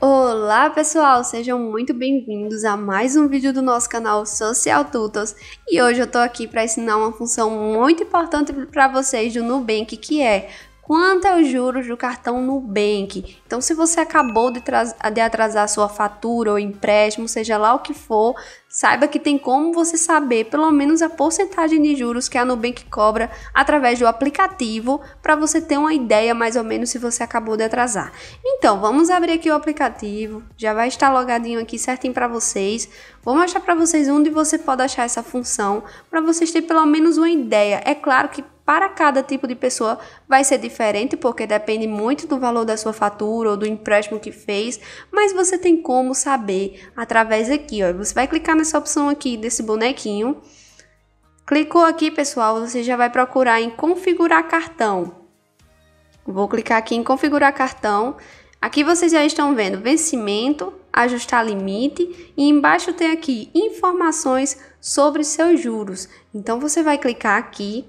Olá pessoal, sejam muito bem-vindos a mais um vídeo do nosso canal Social Tutors e hoje eu tô aqui para ensinar uma função muito importante para vocês do Nubank que é quanto é os juros do cartão Nubank. Então, se você acabou de, de atrasar sua fatura ou empréstimo, seja lá o que for, saiba que tem como você saber pelo menos a porcentagem de juros que a Nubank cobra através do aplicativo para você ter uma ideia mais ou menos se você acabou de atrasar. Então, vamos abrir aqui o aplicativo, já vai estar logadinho aqui certinho para vocês. Vou mostrar para vocês onde você pode achar essa função para vocês terem pelo menos uma ideia. É claro que para cada tipo de pessoa vai ser diferente, porque depende muito do valor da sua fatura ou do empréstimo que fez, mas você tem como saber através aqui, ó. Você vai clicar nessa opção aqui desse bonequinho. Clicou aqui, pessoal, você já vai procurar em configurar cartão. Vou clicar aqui em configurar cartão. Aqui vocês já estão vendo vencimento, ajustar limite e embaixo tem aqui informações sobre seus juros. Então você vai clicar aqui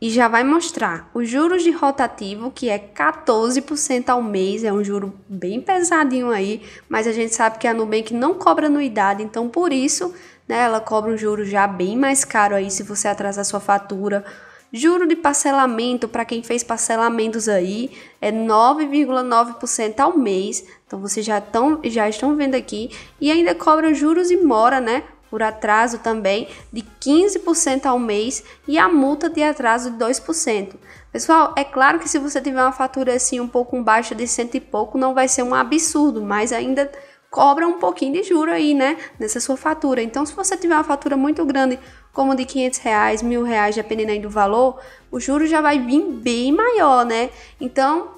e já vai mostrar os juros de rotativo, que é 14% ao mês, é um juro bem pesadinho aí, mas a gente sabe que a Nubank não cobra anuidade, então por isso, né, ela cobra um juro já bem mais caro aí se você atrasar sua fatura. Juro de parcelamento para quem fez parcelamentos aí é 9,9% ao mês. Então vocês já, tão, já estão vendo aqui e ainda cobra juros e mora, né? por atraso também de 15% ao mês e a multa de atraso de 2%. Pessoal, é claro que se você tiver uma fatura assim um pouco baixa de cento e pouco, não vai ser um absurdo, mas ainda cobra um pouquinho de juro aí, né, nessa sua fatura. Então, se você tiver uma fatura muito grande, como de 500 reais, mil reais, dependendo aí do valor, o juro já vai vir bem maior, né? Então,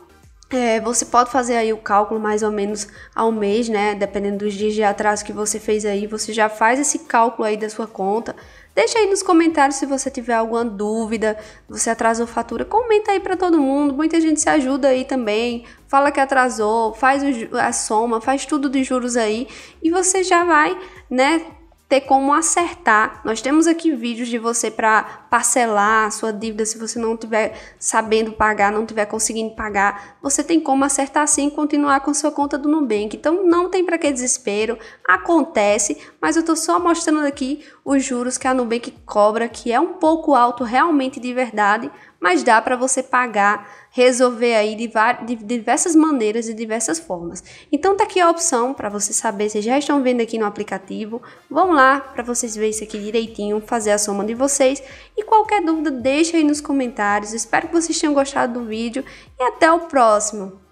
é, você pode fazer aí o cálculo mais ou menos ao mês, né? Dependendo dos dias de atraso que você fez aí, você já faz esse cálculo aí da sua conta. Deixa aí nos comentários se você tiver alguma dúvida, você atrasou fatura, comenta aí para todo mundo. Muita gente se ajuda aí também, fala que atrasou, faz a soma, faz tudo de juros aí e você já vai, né, ter como acertar. Nós temos aqui vídeos de você para parcelar a sua dívida se você não tiver sabendo pagar, não tiver conseguindo pagar. Você tem como acertar sim e continuar com sua conta do Nubank. Então não tem para que desespero, acontece, mas eu estou só mostrando aqui os juros que a Nubank cobra, que é um pouco alto realmente de verdade, mas dá para você pagar, resolver aí de, de, diversas maneiras e diversas formas. Então tá aqui a opção para você saber, vocês já estão vendo aqui no aplicativo. Vamos lá para vocês verem isso aqui direitinho, fazer a soma de vocês e qualquer dúvida deixa aí nos comentários. Espero que vocês tenham gostado do vídeo e até o próximo.